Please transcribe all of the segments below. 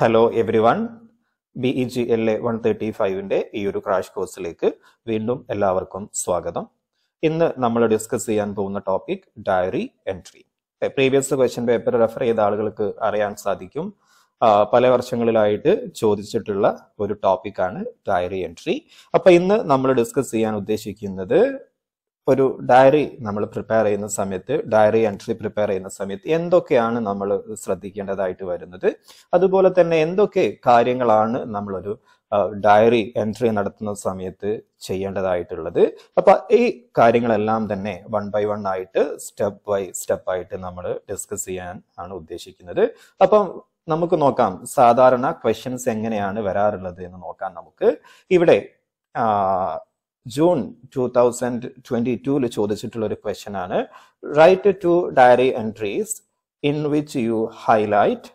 hello everyone B E G L A one thirty ഫൈവിൻ്റെ ഈ ഒരു crash കോഴ്സിലേക്ക് വീണ്ടും എല്ലാവർക്കും സ്വാഗതം ഇന്ന് നമ്മൾ ഡിസ്കസ് ചെയ്യാൻ പോകുന്ന topic diary entry previous question paper refer ചെയ്ത ആളുകൾക്ക് അറിയാൻ സാധിക്കും പല വർഷങ്ങളിലായിട്ട് ചോദിച്ചിട്ടുള്ള ഒരു ടോപ്പിക്കാണ് ഡയറി എൻട്രി അപ്പൊ ഇന്ന് നമ്മൾ ഡിസ്കസ് ചെയ്യാൻ ഉദ്ദേശിക്കുന്നത് ഒരു ഡയറി നമ്മൾ പ്രിപ്പയർ ചെയ്യുന്ന സമയത്ത് ഡയറി എൻട്രി പ്രിപ്പയർ ചെയ്യുന്ന സമയത്ത് എന്തൊക്കെയാണ് നമ്മൾ ശ്രദ്ധിക്കേണ്ടതായിട്ട് വരുന്നത് അതുപോലെ തന്നെ എന്തൊക്കെ കാര്യങ്ങളാണ് നമ്മളൊരു ഡയറി എൻട്രി നടത്തുന്ന സമയത്ത് ചെയ്യേണ്ടതായിട്ടുള്ളത് അപ്പൊ ഈ കാര്യങ്ങളെല്ലാം തന്നെ വൺ ബൈ വൺ ആയിട്ട് സ്റ്റെപ്പ് ബൈ സ്റ്റെപ്പ് ആയിട്ട് നമ്മൾ ഡിസ്കസ് ചെയ്യാൻ ആണ് ഉദ്ദേശിക്കുന്നത് അപ്പം നമുക്ക് നോക്കാം സാധാരണ ക്വസ്റ്റ്യൻസ് എങ്ങനെയാണ് വരാറുള്ളത് എന്ന് നോക്കാം നമുക്ക് ഇവിടെ ജൂൺ ടു തൗസൻഡ് ട്വന്റി ടൂല് ചോദിച്ചിട്ടുള്ള ഒരു ക്വസ്റ്റൻ ആണ് write to diary entries in which you highlight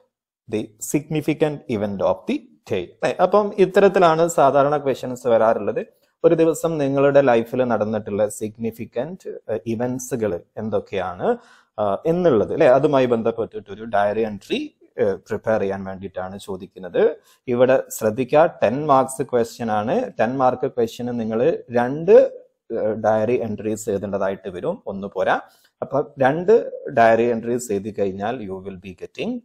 the significant event of the day അപ്പം ഇത്തരത്തിലാണ് സാധാരണ ക്വസ്റ്റ്യൻസ് വരാറുള്ളത് ഒരു ദിവസം നിങ്ങളുടെ ലൈഫിൽ നടന്നിട്ടുള്ള സിഗ്നിഫിക്കൻറ്റ് ഇവൻസുകൾ എന്തൊക്കെയാണ് എന്നുള്ളത് അല്ലെ അതുമായി ബന്ധപ്പെട്ടിട്ടൊരു ഡയറി എൻട്രി പ്രിപ്പയർ ചെയ്യാൻ വേണ്ടിയിട്ടാണ് ചോദിക്കുന്നത് ഇവിടെ ശ്രദ്ധിക്കുക ടെൻ മാർക്സ് ക്വസ്റ്റ്യൻ ആണ് ടെൻ മാർക്ക് ക്വസ്റ്റ്യന് നിങ്ങൾ രണ്ട് ഡയറി എൻട്രീസ് എഴുതേണ്ടതായിട്ട് വരും ഒന്ന് പോരാ അപ്പൊ രണ്ട് ഡയറി എൻട്രീസ് എഴുതി കഴിഞ്ഞാൽ you will be getting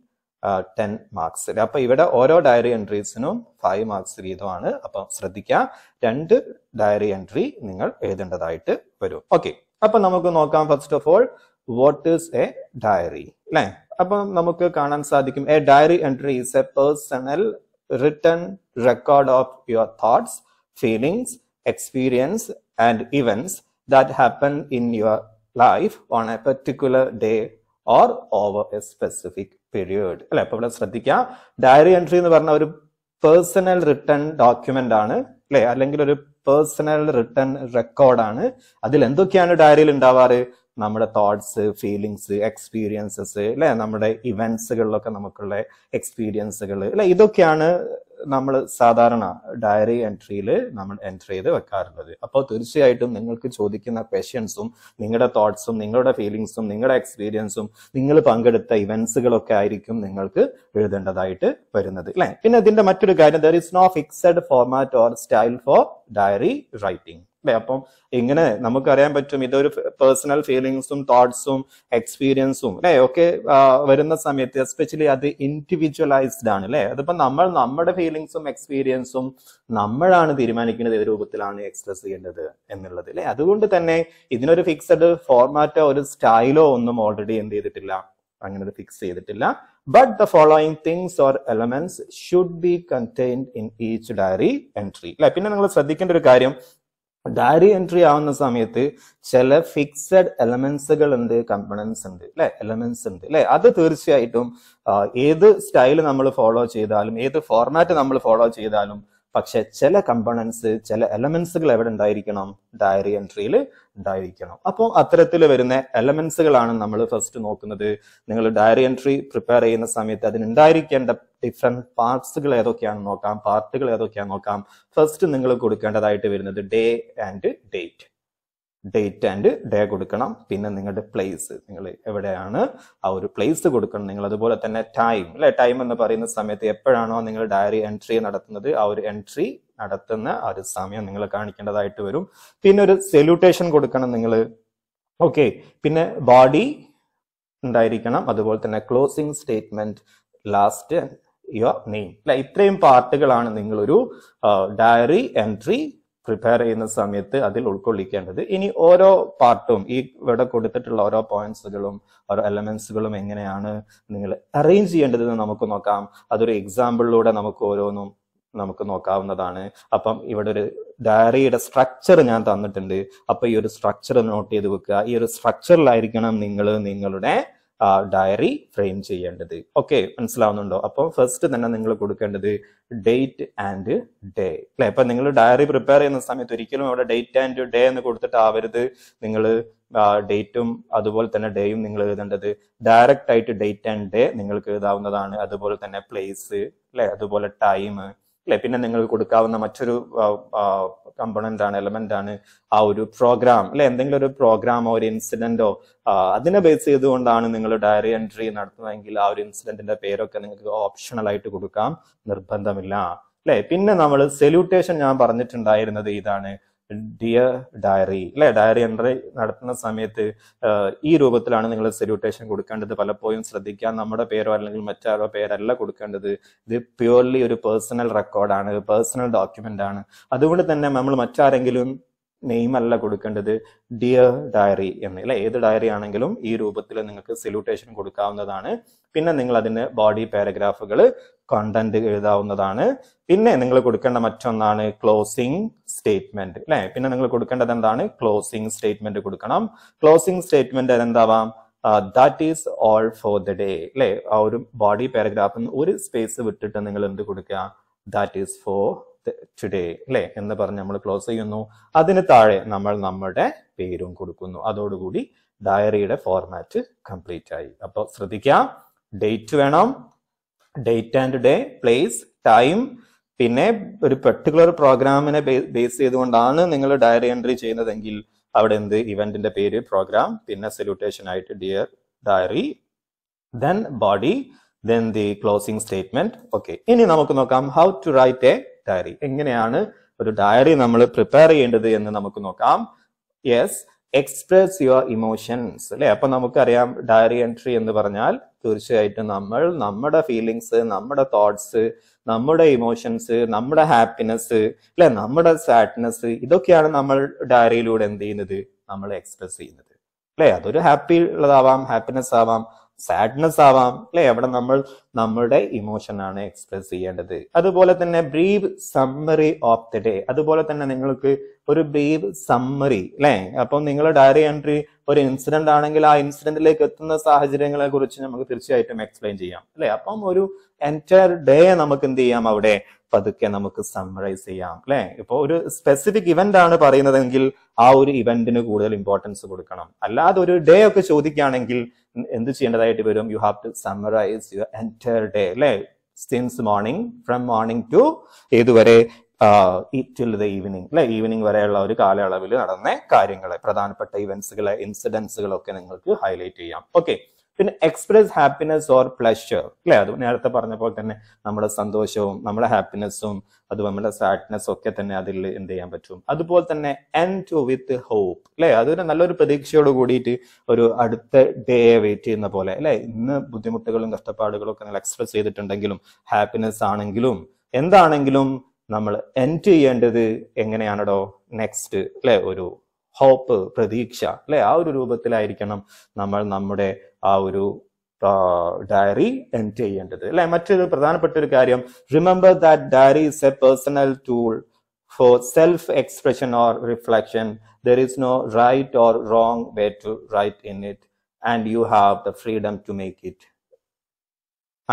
ten marks അപ്പൊ ഇവിടെ ഓരോ ഡയറി എൻട്രീസിനും ഫൈവ് മാർക്സ് വീതമാണ് അപ്പൊ ശ്രദ്ധിക്കുക രണ്ട് ഡയറി എൻട്രി നിങ്ങൾ എഴുതേണ്ടതായിട്ട് വരും ഓക്കെ അപ്പൊ നമുക്ക് നോക്കാം first of all what is a diary അല്ലേ അപ്പം നമുക്ക് കാണാൻ സാധിക്കും a diary entry is a personal written record of your thoughts feelings experience and events that happen in your life on a particular day or over a specific period അല്ലെ അപ്പൊ ഇവിടെ ശ്രദ്ധിക്കുക diary entry എന്ന് പറഞ്ഞ ഒരു personal return document ആണ് അല്ലെ അല്ലെങ്കിൽ ഒരു പേഴ്സണൽ റിട്ടേൺ റെക്കോർഡാണ് അതിൽ എന്തൊക്കെയാണ് ഡയറിയിൽ ഉണ്ടാവാറ് നമ്മുടെ തോട്ട്സ് ഫീലിങ്സ് എക്സ്പീരിയൻസസ് അല്ലെ നമ്മുടെ ഇവൻസുകളിലൊക്കെ നമുക്കുള്ള എക്സ്പീരിയൻസുകൾ അല്ലെ ഇതൊക്കെയാണ് നമ്മൾ സാധാരണ ഡയറി എൻട്രിയിൽ നമ്മൾ എൻട്രി ചെയ്ത് വെക്കാറുള്ളത് അപ്പോൾ തീർച്ചയായിട്ടും നിങ്ങൾക്ക് ചോദിക്കുന്ന ക്വസ്റ്റ്യൻസും നിങ്ങളുടെ തോട്ട്സും നിങ്ങളുടെ ഫീലിങ്സും നിങ്ങളുടെ എക്സ്പീരിയൻസും നിങ്ങൾ പങ്കെടുത്ത ഇവൻസുകളൊക്കെ ആയിരിക്കും നിങ്ങൾക്ക് എഴുതേണ്ടതായിട്ട് വരുന്നത് അല്ലേ പിന്നെ ഇതിന്റെ മറ്റൊരു കാര്യം there is no fixed format or style for diary writing അല്ലേ അപ്പം ഇങ്ങനെ നമുക്കറിയാൻ പറ്റും ഇതൊരു പേഴ്സണൽ ഫീലിങ്സും തോട്ട്സും എക്സ്പീരിയൻസും അല്ലെ ഒക്കെ വരുന്ന സമയത്ത് എസ്പെഷ്യലി അത് ഇൻഡിവിജ്വലൈസ്ഡ് ആണ് അല്ലെ അതിപ്പോ നമ്മൾ നമ്മുടെ ഫീലിങ്സും എക്സ്പീരിയൻസും നമ്മളാണ് തീരുമാനിക്കുന്നത് ഏത് രൂപത്തിലാണ് എക്സ്പ്രസ് ചെയ്യേണ്ടത് എന്നുള്ളത് അല്ലെ അതുകൊണ്ട് തന്നെ ഇതിനൊരു ഫിക്സഡ് ഫോർമാറ്റോ ഒരു സ്റ്റൈലോ ഒന്നും ഓൾറെഡി എന്ത് ചെയ്തിട്ടില്ല അങ്ങനെ ഫിക്സ് ചെയ്തിട്ടില്ല but the following things or elements should be contained in each diary entry അല്ലെ പിന്നെ നിങ്ങൾ ശ്രദ്ധിക്കേണ്ട ഒരു കാര്യം ഡയറി എൻട്രി ആവുന്ന സമയത്ത് ചില ഫിക്സഡ് എലമെന്റ്സുകൾ ഉണ്ട് കമ്പണൻസ് ഉണ്ട് അല്ലെ എലമെന്റ്സ് ഉണ്ട് അല്ലെ അത് തീർച്ചയായിട്ടും ഏത് സ്റ്റൈൽ നമ്മൾ ഫോളോ ചെയ്താലും ഏത് ഫോർമാറ്റ് നമ്മൾ ഫോളോ ചെയ്താലും പക്ഷെ ചില കമ്പണൻസ് ചില എലമെന്റ്സുകൾ എവിടെ ഉണ്ടായിരിക്കണം ഡയറി എൻട്രിയിൽ ഉണ്ടായിരിക്കണം അപ്പോൾ അത്തരത്തിൽ വരുന്ന എലമെന്റ്സുകളാണ് നമ്മൾ ഫസ്റ്റ് നോക്കുന്നത് നിങ്ങൾ ഡയറി എൻട്രി പ്രിപ്പയർ ചെയ്യുന്ന സമയത്ത് അതിനുണ്ടായിരിക്കേണ്ട ഡിഫറെന്റ് പാർട്സുകൾ ഏതൊക്കെയാണെന്ന് നോക്കാം പാർട്ടുകൾ ഏതൊക്കെയാണെന്ന് നോക്കാം ഫസ്റ്റ് നിങ്ങൾ കൊടുക്കേണ്ടതായിട്ട് വരുന്നത് day and date date and day കൊടുക്കണം പിന്നെ നിങ്ങളുടെ പ്ലേസ് നിങ്ങൾ എവിടെയാണ് ആ ഒരു പ്ലേസ് കൊടുക്കണം നിങ്ങൾ അതുപോലെ തന്നെ ടൈം അല്ലെ ടൈം എന്ന് പറയുന്ന സമയത്ത് എപ്പോഴാണോ നിങ്ങൾ ഡയറി എൻട്രി നടത്തുന്നത് ആ ഒരു എൻട്രി നടത്തുന്ന ആ ഒരു സമയം നിങ്ങൾ കാണിക്കേണ്ടതായിട്ട് വരും പിന്നെ ഒരു സെല്യൂട്ടേഷൻ കൊടുക്കണം നിങ്ങൾ ഓക്കെ പിന്നെ ബോഡി ഉണ്ടായിരിക്കണം അതുപോലെ തന്നെ closing statement last your name അല്ല ഇത്രയും പാർട്ടുകളാണ് നിങ്ങളൊരു ഡയറി എൻട്രി പ്രിപ്പയർ ചെയ്യുന്ന സമയത്ത് അതിൽ ഉൾക്കൊള്ളിക്കേണ്ടത് ഇനി ഓരോ പാർട്ടും ഈ ഇവിടെ കൊടുത്തിട്ടുള്ള ഓരോ പോയിന്റ്സുകളും ഓരോ എലമെന്റ്സുകളും എങ്ങനെയാണ് നിങ്ങൾ അറേഞ്ച് ചെയ്യേണ്ടതെന്ന് നമുക്ക് നോക്കാം അതൊരു എക്സാമ്പിളിലൂടെ നമുക്ക് ഓരോന്നും നമുക്ക് നോക്കാവുന്നതാണ് അപ്പം ഇവിടെ ഒരു ഡയറിയുടെ സ്ട്രക്ചർ ഞാൻ തന്നിട്ടുണ്ട് അപ്പൊ ഈ ഒരു സ്ട്രക്ചർ നോട്ട് ചെയ്ത് വെക്കുക ഈ ഒരു സ്ട്രക്ചറിലായിരിക്കണം നിങ്ങൾ നിങ്ങളുടെ ഡയറി ഫ്രെയിം ചെയ്യേണ്ടത് ഓക്കെ മനസ്സിലാവുന്നുണ്ടോ അപ്പോൾ ഫസ്റ്റ് തന്നെ നിങ്ങൾ കൊടുക്കേണ്ടത് ഡേറ്റ് ആൻഡ് ഡേ അല്ലെ അപ്പൊ നിങ്ങൾ ഡയറി പ്രിപ്പയർ ചെയ്യുന്ന സമയത്ത് ഒരിക്കലും അവിടെ ഡേറ്റ് ആൻഡ് ഡേ എന്ന് കൊടുത്തിട്ട് ആവരുത് നിങ്ങൾ ഡേറ്റും അതുപോലെ തന്നെ ഡേയും നിങ്ങൾ എഴുതേണ്ടത് ഡയറക്റ്റ് ആയിട്ട് ഡേറ്റ് ആൻഡ് ഡേ നിങ്ങൾക്ക് എഴുതാവുന്നതാണ് അതുപോലെ തന്നെ പ്ലേസ് അല്ലെ അതുപോലെ ടൈം അല്ലെ പിന്നെ നിങ്ങൾക്ക് കൊടുക്കാവുന്ന മറ്റൊരു കമ്പണന്റ് ആണ് എലമെന്റ് ആണ് ആ ഒരു പ്രോഗ്രാം അല്ലെ എന്തെങ്കിലും ഒരു പ്രോഗ്രാമോ ഒരു ഇൻസിഡന്റോ അതിനെ ബേസ് ചെയ്തുകൊണ്ടാണ് നിങ്ങൾ ഡയറി എൻട്രി നടത്തുന്നതെങ്കിൽ ആ ഒരു ഇൻസിഡന്റിന്റെ പേരൊക്കെ നിങ്ങൾക്ക് ഓപ്ഷണൽ ആയിട്ട് കൊടുക്കാം നിർബന്ധമില്ല അല്ലെ പിന്നെ നമ്മൾ സെല്യൂട്ടേഷൻ ഞാൻ പറഞ്ഞിട്ടുണ്ടായിരുന്നത് ഇതാണ് ഡിയർ ഡയറി അല്ലെ ഡയറി എൻട്രി നടത്തുന്ന സമയത്ത് ഈ രൂപത്തിലാണ് നിങ്ങൾ സല്യൂട്ടേഷൻ കൊടുക്കേണ്ടത് പലപ്പോഴും ശ്രദ്ധിക്കാൻ നമ്മുടെ പേരോ അല്ലെങ്കിൽ മറ്റാരോ പേരല്ല കൊടുക്കേണ്ടത് ഇത് പ്യുവർലി ഒരു പേഴ്സണൽ റെക്കോർഡാണ് പേഴ്സണൽ ഡോക്യുമെന്റ് ആണ് അതുകൊണ്ട് തന്നെ നമ്മൾ മറ്റാരെങ്കിലും നെയിം അല്ല കൊടുക്കേണ്ടത് ഡിയർ ഡയറി എന്ന് അല്ലെ ഏത് ഡയറി ആണെങ്കിലും ഈ രൂപത്തിൽ നിങ്ങൾക്ക് സല്യൂട്ടേഷൻ കൊടുക്കാവുന്നതാണ് പിന്നെ നിങ്ങൾ അതിന് ബോഡി പാരഗ്രാഫുകൾ കണ്ടന്റ് എഴുതാവുന്നതാണ് പിന്നെ നിങ്ങൾ കൊടുക്കേണ്ട മറ്റൊന്നാണ് ക്ലോസിംഗ് സ്റ്റേറ്റ്മെന്റ് അല്ലെ പിന്നെ നിങ്ങൾ കൊടുക്കേണ്ടത് എന്താണ് ക്ലോസിംഗ് സ്റ്റേറ്റ്മെന്റ് കൊടുക്കണം ക്ലോസിംഗ് സ്റ്റേറ്റ്മെന്റ് എന്താവാം that is all for the day അല്ലെ ആ ഒരു ബോഡി പാരഗ്രാഫിൽ ഒരു സ്പേസ് വിട്ടിട്ട് നിങ്ങൾ എന്ത് കൊടുക്കുക ദാറ്റ് ഈസ് ഫോർ ടുഡേ അല്ലെ എന്ന് പറഞ്ഞ് നമ്മൾ ക്ലോസ് ചെയ്യുന്നു അതിന് താഴെ നമ്മൾ നമ്മുടെ പേരും കൊടുക്കുന്നു അതോടുകൂടി ഡയറിയുടെ ഫോർമാറ്റ് കംപ്ലീറ്റ് ആയി അപ്പോൾ ശ്രദ്ധിക്കാം ഡേറ്റ് വേണം date and day place time പിന്നെ ഒരു പെർട്ടിക്കുലർ പ്രോഗ്രാമിനെ ബേസ് ചെയ്തുകൊണ്ടാണ് നിങ്ങൾ ഡയറി എൻട്രി ചെയ്യുന്നതെങ്കിൽ അവിടെ എന്ത് ഇവന്റിന്റെ പേര് പ്രോഗ്രാം പിന്നെ സല്യൂട്ടേഷൻ ആയിട്ട് dear diary then body then the closing statement okay ഇനി നമുക്ക് നോക്കാം how to write a diary എങ്ങനെയാണ് ഒരു ഡയറി നമ്മൾ പ്രിപ്പയർ ചെയ്യേണ്ടത് എന്ന് നമുക്ക് നോക്കാം യെസ് എക്സ്പ്രസ് യുവർ ഇമോഷൻസ് അല്ലെ അപ്പൊ നമുക്കറിയാം ഡയറി എൻട്രി എന്ന് പറഞ്ഞാൽ തീർച്ചയായിട്ടും നമ്മൾ നമ്മുടെ ഫീലിങ്സ് നമ്മുടെ തോട്ട്സ് നമ്മുടെ ഇമോഷൻസ് നമ്മുടെ ഹാപ്പിനെസ് അല്ലെ നമ്മുടെ സാഡ്നെസ് ഇതൊക്കെയാണ് നമ്മൾ ഡയറിയിലൂടെ എന്ത് ചെയ്യുന്നത് നമ്മൾ എക്സ്പ്രസ് ചെയ്യുന്നത് അല്ലെ അതൊരു ഹാപ്പി ഉള്ളതാവാം ഹാപ്പിനെസ് ആവാം സാഡ്നെസ് ആവാം അല്ലെ അവിടെ നമ്മൾ നമ്മുടെ ആണ് എക്സ്പ്രസ് ചെയ്യേണ്ടത് അതുപോലെ തന്നെ brief summary of the day അതുപോലെ തന്നെ നിങ്ങൾക്ക് ഒരു ബ്രീഫ് സമ്മറി അല്ലെ അപ്പം നിങ്ങൾ ഡയറി എൻട്രി ഒരു ഇൻസിഡന്റ് ആണെങ്കിൽ ആ ഇൻസിഡന്റിലേക്ക് എത്തുന്ന സാഹചര്യങ്ങളെ കുറിച്ച് നമുക്ക് തീർച്ചയായിട്ടും എക്സ്പ്ലെയിൻ ചെയ്യാം അല്ലെ അപ്പം ഒരു എൻറ്റയർ ഡേ നമുക്ക് എന്ത് ചെയ്യാം അവിടെ പതുക്കെ നമുക്ക് സമ്മറൈസ് ചെയ്യാം അല്ലെ ഇപ്പോൾ ഒരു സ്പെസിഫിക് ഇവന്റ് ആണ് പറയുന്നതെങ്കിൽ ആ ഒരു ഇവന്റിന് കൂടുതൽ ഇമ്പോർട്ടൻസ് കൊടുക്കണം അല്ലാതെ ഒരു ഡേ ഒക്കെ ചോദിക്കുകയാണെങ്കിൽ എന്ത് ചെയ്യേണ്ടതായിട്ട് വരും you have to summarise your entire day അല്ലേ since morning from morning to ഏതുവരെ ടിൽ ദ ഈവനിങ് അല്ലെ ഈവനിങ് വരെയുള്ള ഒരു കാലയളവിൽ നടന്ന കാര്യങ്ങളെ പ്രധാനപ്പെട്ട ഇവന്റ്സുകളെ ഇൻസിഡൻസുകളൊക്കെ നിങ്ങൾക്ക് ഹൈലൈറ്റ് ചെയ്യാം ഓക്കെ പിന്നെ എക്സ്പ്രസ് ഹാപ്പിനെസ് ഓർ പ്ലഷർ അല്ലേ അത് നേരത്തെ പറഞ്ഞ പോലെ തന്നെ നമ്മുടെ സന്തോഷവും നമ്മുടെ ഹാപ്പിനെസ്സും അത് നമ്മുടെ സാഡ്നെസ് ഒക്കെ തന്നെ അതിൽ എന്ത് ചെയ്യാൻ പറ്റും അതുപോലെ തന്നെ ടു വിത്ത് ഹോപ്പ് അല്ലെ അതൊരു നല്ലൊരു പ്രതീക്ഷയോട് കൂടിയിട്ട് ഒരു അടുത്ത ഡേ വെയിറ്റ് ചെയ്യുന്ന പോലെ അല്ലെ ഇന്ന് ബുദ്ധിമുട്ടുകളും കഷ്ടപ്പാടുകളും ഒക്കെ നമ്മൾ എക്സ്പ്രസ് ചെയ്തിട്ടുണ്ടെങ്കിലും ഹാപ്പിനെസ് ആണെങ്കിലും എന്താണെങ്കിലും നമ്മൾ എൻഡ് ചെയ്യേണ്ടത് എങ്ങനെയാണോ നെക്സ്റ്റ് അല്ലെ ഒരു ഹോപ്പ് പ്രതീക്ഷ അല്ലെ ആ ഒരു രൂപത്തിലായിരിക്കണം നമ്മൾ നമ്മുടെ ആ ഒരു ഡയറി എൻറ്റർ ചെയ്യേണ്ടത് അല്ലെ മറ്റൊരു പ്രധാനപ്പെട്ട ഒരു കാര്യം remember that diary is a personal tool for self expression or reflection there is no right or wrong way to write in it and you have the freedom to make it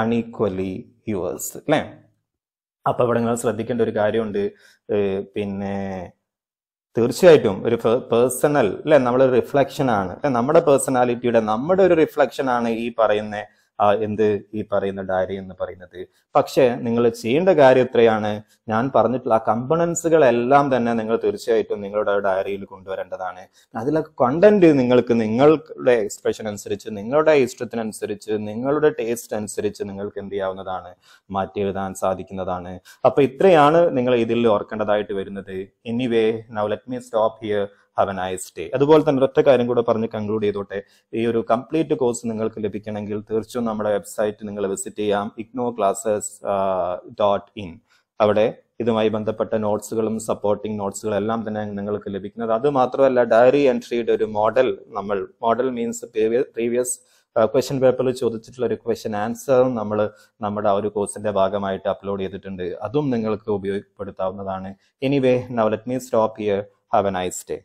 uniquely yours അല്ലേ അപ്പൊ ഇവിടെ നിങ്ങൾ ശ്രദ്ധിക്കേണ്ട ഒരു കാര്യമുണ്ട് പിന്നെ തീർച്ചയായിട്ടും ഒരു പേഴ്സണൽ അല്ലെ നമ്മൾ റിഫ്ലക്ഷൻ ആണ് നമ്മുടെ പേഴ്സണാലിറ്റിയുടെ നമ്മുടെ ഒരു റിഫ്ലക്ഷൻ ആണ് ഈ പറയുന്ന എന്ത് ഈ പറയുന്ന ഡയറി എന്ന് പറയുന്നത് പക്ഷേ നിങ്ങൾ ചെയ്യേണ്ട കാര്യം ഇത്രയാണ് ഞാൻ പറഞ്ഞിട്ടുള്ള ആ കമ്പണൻസുകളെല്ലാം തന്നെ നിങ്ങൾ തീർച്ചയായിട്ടും നിങ്ങളുടെ ഡയറിയിൽ കൊണ്ടുവരേണ്ടതാണ് അതിലൊക്കെ കണ്ടന്റ് നിങ്ങൾക്ക് നിങ്ങളുടെ എക്സ്പ്രഷൻ അനുസരിച്ച് നിങ്ങളുടെ ഇഷ്ടത്തിനനുസരിച്ച് നിങ്ങളുടെ ടേസ്റ്റ് അനുസരിച്ച് നിങ്ങൾക്ക് എന്ത് ചെയ്യാവുന്നതാണ് മാറ്റി എഴുതാൻ സാധിക്കുന്നതാണ് അപ്പൊ ഇത്രയാണ് നിങ്ങൾ ഇതിൽ ഓർക്കേണ്ടതായിട്ട് വരുന്നത് anyway now let me stop here have a nice day അതുപോലെ തന്നെ ഒറ്റ കാര്യം കൂടെ പറഞ്ഞ് കൺക്ലൂഡ് ചെയ്തോട്ടെ ഈ ഒരു കംപ്ലീറ്റ് കോഴ്സ് നിങ്ങൾക്ക് ലഭിക്കണമെങ്കിൽ തീർച്ചയായും നമ്മുടെ വെബ്സൈറ്റ് നിങ്ങൾ വിസിറ്റ് ചെയ്യാം ഇഗ്നോ ക്ലാസ്സസ് ഡോട്ട് ഇൻ അവിടെ ഇതുമായി ബന്ധപ്പെട്ട നോട്ട്സുകളും സപ്പോർട്ടിംഗ് നോട്ട്സുകളും എല്ലാം തന്നെ നിങ്ങൾക്ക് ലഭിക്കുന്നത് അത് മാത്രമല്ല ഡയറി എൻട്രിയുടെ ഒരു മോഡൽ നമ്മൾ മോഡൽ മീൻസ് പ്രീവിയസ് ക്വസ്റ്റ്യൻ പേപ്പറിൽ ചോദിച്ചിട്ടുള്ള ഒരു ക്വസ്റ്റ്യൻ ആൻസറും നമ്മൾ നമ്മുടെ ആ ഒരു കോഴ്സിന്റെ ഭാഗമായിട്ട് അപ്ലോഡ് ചെയ്തിട്ടുണ്ട് അതും നിങ്ങൾക്ക് ഉപയോഗപ്പെടുത്താവുന്നതാണ് anyway now let me stop here have a nice day